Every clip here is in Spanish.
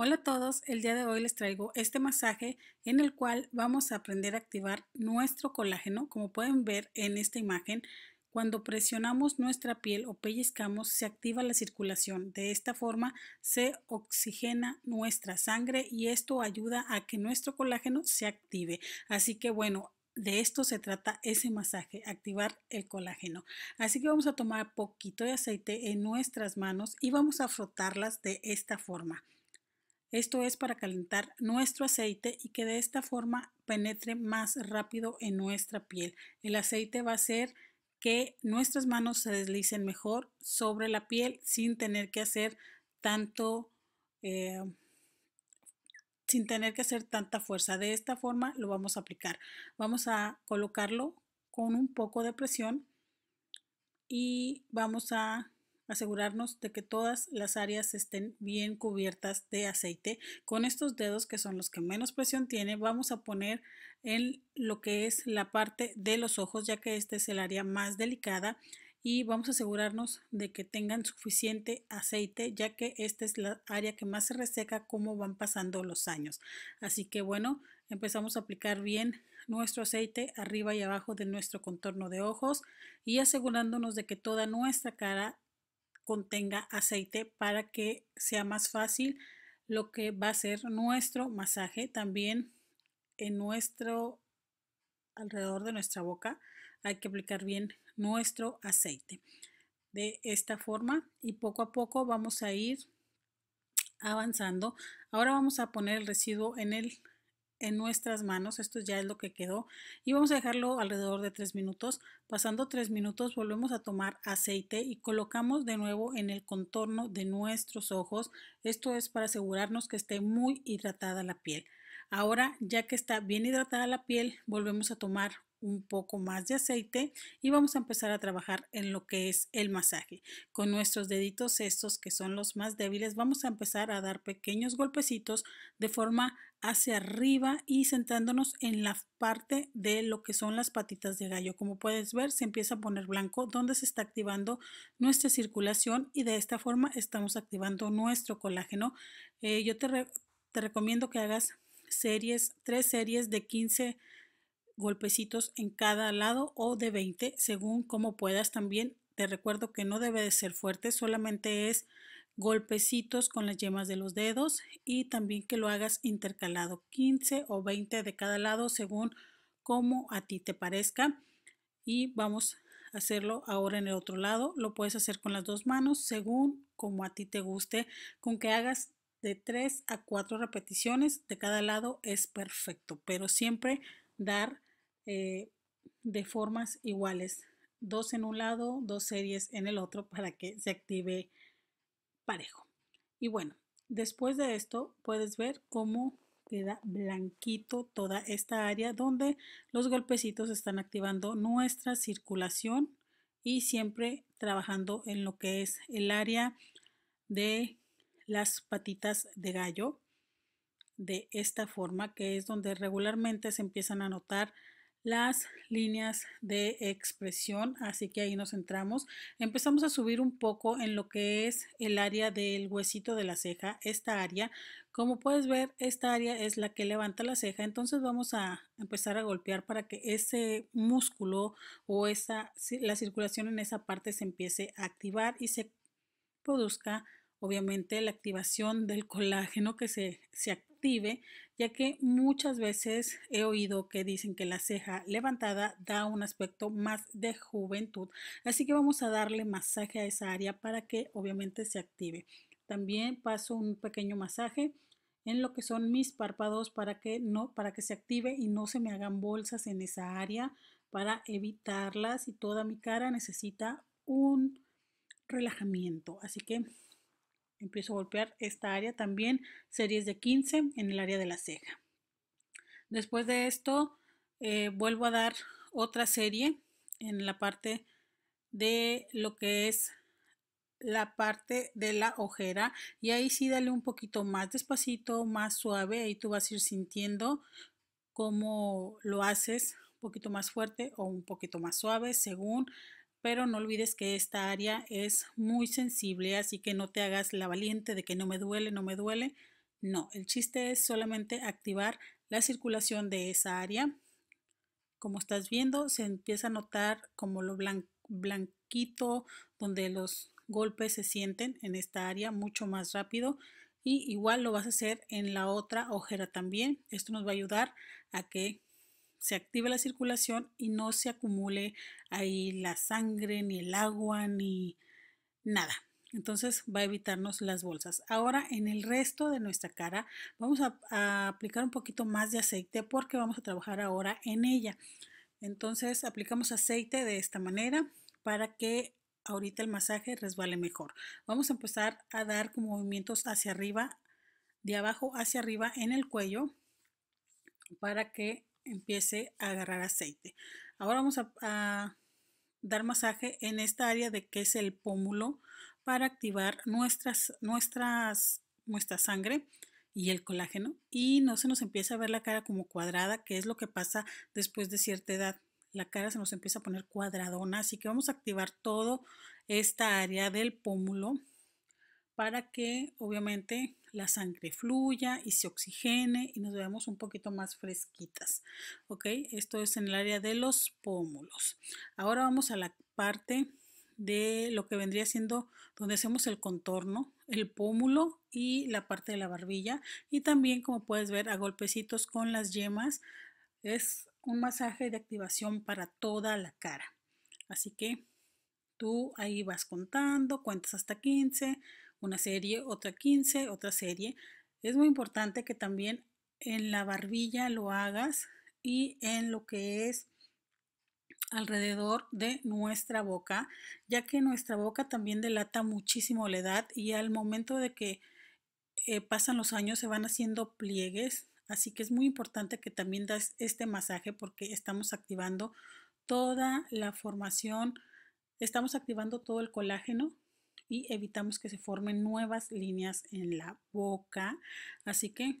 Hola a todos, el día de hoy les traigo este masaje en el cual vamos a aprender a activar nuestro colágeno. Como pueden ver en esta imagen, cuando presionamos nuestra piel o pellizcamos se activa la circulación. De esta forma se oxigena nuestra sangre y esto ayuda a que nuestro colágeno se active. Así que bueno, de esto se trata ese masaje, activar el colágeno. Así que vamos a tomar poquito de aceite en nuestras manos y vamos a frotarlas de esta forma. Esto es para calentar nuestro aceite y que de esta forma penetre más rápido en nuestra piel. El aceite va a hacer que nuestras manos se deslicen mejor sobre la piel sin tener que hacer tanto eh, sin tener que hacer tanta fuerza. De esta forma lo vamos a aplicar. Vamos a colocarlo con un poco de presión y vamos a asegurarnos de que todas las áreas estén bien cubiertas de aceite. Con estos dedos, que son los que menos presión tiene, vamos a poner en lo que es la parte de los ojos, ya que este es el área más delicada y vamos a asegurarnos de que tengan suficiente aceite ya que esta es la área que más se reseca como van pasando los años así que bueno empezamos a aplicar bien nuestro aceite arriba y abajo de nuestro contorno de ojos y asegurándonos de que toda nuestra cara contenga aceite para que sea más fácil lo que va a ser nuestro masaje también en nuestro alrededor de nuestra boca hay que aplicar bien nuestro aceite de esta forma y poco a poco vamos a ir avanzando ahora vamos a poner el residuo en el en nuestras manos, esto ya es lo que quedó y vamos a dejarlo alrededor de 3 minutos. Pasando 3 minutos volvemos a tomar aceite y colocamos de nuevo en el contorno de nuestros ojos, esto es para asegurarnos que esté muy hidratada la piel. Ahora ya que está bien hidratada la piel volvemos a tomar un poco más de aceite y vamos a empezar a trabajar en lo que es el masaje. Con nuestros deditos estos que son los más débiles vamos a empezar a dar pequeños golpecitos de forma hacia arriba y sentándonos en la parte de lo que son las patitas de gallo. Como puedes ver, se empieza a poner blanco donde se está activando nuestra circulación y de esta forma estamos activando nuestro colágeno. Eh, yo te, te recomiendo que hagas series, tres series de 15 golpecitos en cada lado o de 20 según como puedas. También te recuerdo que no debe de ser fuerte, solamente es golpecitos con las yemas de los dedos y también que lo hagas intercalado 15 o 20 de cada lado según como a ti te parezca y vamos a hacerlo ahora en el otro lado lo puedes hacer con las dos manos según como a ti te guste con que hagas de 3 a 4 repeticiones de cada lado es perfecto pero siempre dar eh, de formas iguales, dos en un lado, dos series en el otro para que se active parejo. Y bueno, después de esto puedes ver cómo queda blanquito toda esta área donde los golpecitos están activando nuestra circulación y siempre trabajando en lo que es el área de las patitas de gallo de esta forma que es donde regularmente se empiezan a notar las líneas de expresión, así que ahí nos centramos. Empezamos a subir un poco en lo que es el área del huesito de la ceja, esta área. Como puedes ver, esta área es la que levanta la ceja, entonces vamos a empezar a golpear para que ese músculo o esa, la circulación en esa parte se empiece a activar y se produzca obviamente la activación del colágeno que se, se, ya que muchas veces he oído que dicen que la ceja levantada da un aspecto más de juventud. Así que vamos a darle masaje a esa área para que obviamente se active. También paso un pequeño masaje en lo que son mis párpados para que no para que se active y no se me hagan bolsas en esa área para evitarlas y toda mi cara necesita un relajamiento. Así que Empiezo a golpear esta área también, series de 15 en el área de la ceja. Después de esto, eh, vuelvo a dar otra serie en la parte de lo que es la parte de la ojera y ahí sí dale un poquito más despacito, más suave, ahí tú vas a ir sintiendo cómo lo haces, un poquito más fuerte o un poquito más suave según pero no olvides que esta área es muy sensible, así que no te hagas la valiente de que no me duele, no me duele. No, el chiste es solamente activar la circulación de esa área. Como estás viendo, se empieza a notar como lo blanquito, donde los golpes se sienten en esta área mucho más rápido. Y igual lo vas a hacer en la otra ojera también. Esto nos va a ayudar a que se active la circulación y no se acumule ahí la sangre, ni el agua, ni nada. Entonces va a evitarnos las bolsas. Ahora en el resto de nuestra cara vamos a, aplicar un poquito más de aceite porque vamos a trabajar ahora en ella. Entonces aplicamos aceite de esta manera para que ahorita el masaje resbale mejor. Vamos a empezar a dar movimientos hacia arriba, de abajo hacia arriba en el cuello para que empiece a agarrar aceite. Ahora vamos a, dar masaje en esta área de que es el pómulo para activar nuestras, nuestras, nuestra sangre y el colágeno y no se nos empieza a ver la cara como cuadrada, que es lo que pasa después de cierta edad. La cara se nos empieza a poner cuadradona, así que vamos a activar todo esta área del pómulo para que obviamente la sangre fluya y se oxigene y nos veamos un poquito más fresquitas. ¿Ok? Esto es en el área de los pómulos. Ahora vamos a la parte de lo que vendría siendo donde hacemos el contorno, el pómulo y la parte de la barbilla. Y también, como puedes ver, a golpecitos con las yemas. Es un masaje de activación para toda la cara. Así que tú ahí vas contando, cuentas hasta 15, una serie, otra 15, otra serie. Es muy importante que también en la barbilla lo hagas y en lo que es alrededor de nuestra boca, ya que nuestra boca también delata muchísimo la edad y al momento de que eh, pasan los años se van haciendo pliegues, así que es muy importante que también das este masaje porque estamos activando toda la formación, estamos activando todo el colágeno y evitamos que se formen nuevas líneas en la boca. Así que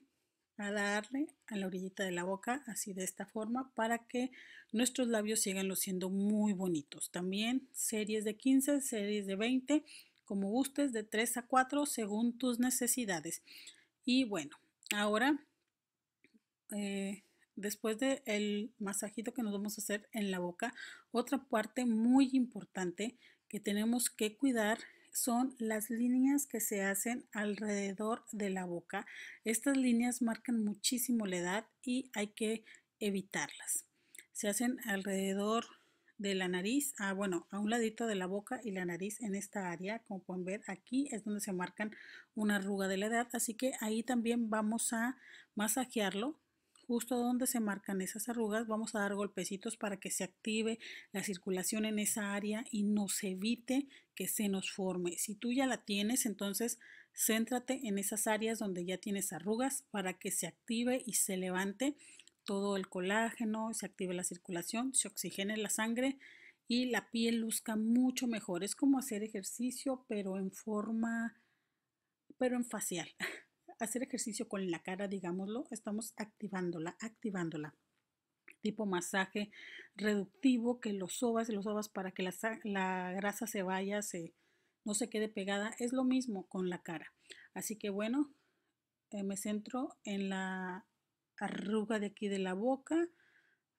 a darle a la orillita de la boca, así de esta forma, para que nuestros labios sigan siendo muy bonitos. También series de 15, series de 20, como gustes, de 3 a 4, según tus necesidades. Y bueno, ahora, eh, después del masajito que nos vamos a hacer en la boca, otra parte muy importante que tenemos que cuidar son las líneas que se hacen alrededor de la boca. Estas líneas marcan muchísimo la edad y hay que evitarlas. Se hacen alrededor de la nariz, a, ah, bueno, a un ladito de la boca y la nariz en esta área, como pueden ver aquí es donde se marcan una arruga de la edad, así que ahí también vamos a masajearlo justo donde se marcan esas arrugas, vamos a dar golpecitos para que se active la circulación en esa área y nos evite que se nos forme. Si tú ya la tienes, entonces céntrate en esas áreas donde ya tienes arrugas para que se active y se levante todo el colágeno, se active la circulación, se oxigene la sangre y la piel luzca mucho mejor. Es como hacer ejercicio, pero en forma, pero en facial. hacer ejercicio con la cara, digámoslo, estamos activándola, activándola. Tipo masaje reductivo que los sobas los sobas para que la, la grasa se vaya, se, no se quede pegada. Es lo mismo con la cara. Así que bueno, eh, me centro en la arruga de aquí de la boca.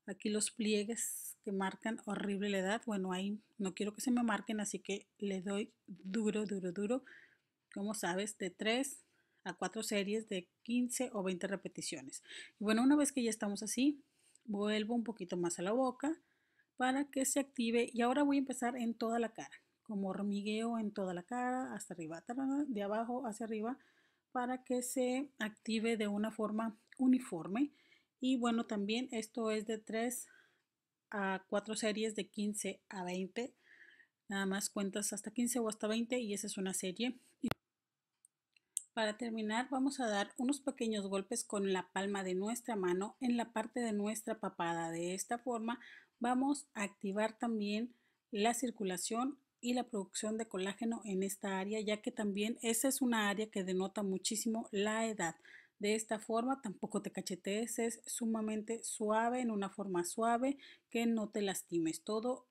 Aquí los pliegues que marcan horrible la edad. Bueno, ahí no quiero que se me marquen, así que le doy duro, duro, duro. Como sabes, de tres a cuatro series de 15 o 20 repeticiones. Y bueno, una vez que ya estamos así, vuelvo un poquito más a la boca para que se active y ahora voy a empezar en toda la cara, como hormigueo en toda la cara, hasta arriba, de abajo hacia arriba, para que se active de una forma uniforme. Y bueno, también esto es de 3 a 4 series de 15 a 20. Nada más cuentas hasta 15 o hasta 20 y esa es una serie. Para terminar vamos a dar unos pequeños golpes con la palma de nuestra mano en la parte de nuestra papada. De esta forma vamos a activar también la circulación y la producción de colágeno en esta área, ya que también esa es una área que denota muchísimo la edad. De esta forma tampoco te cachetees, es sumamente suave, en una forma suave, que no te lastimes. Todo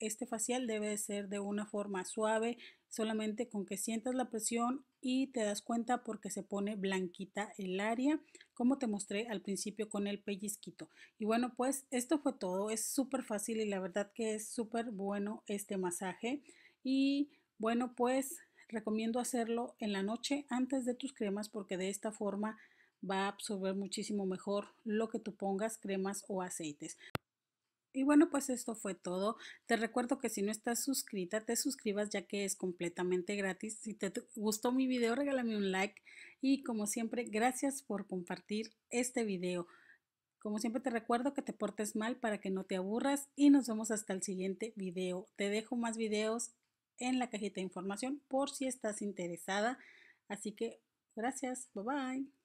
este facial debe ser de una forma suave, solamente con que sientas la presión y te das cuenta porque se pone blanquita el área, como te mostré al principio con el pellizquito. Y bueno, pues esto fue todo, es súper fácil y la verdad que es súper bueno este masaje. Y bueno, pues recomiendo hacerlo en la noche antes de tus cremas porque de esta forma va a absorber muchísimo mejor lo que tú pongas, cremas o aceites. Y bueno, pues esto fue todo. Te recuerdo que si no estás suscrita, te suscribas ya que es completamente gratis. Si te gustó mi video, regálame un like. Y como siempre, gracias por compartir este video. Como siempre te recuerdo que te portes mal para que no te aburras y nos vemos hasta el siguiente video. Te dejo más videos en la cajita de información por si estás interesada. Así que gracias, bye bye.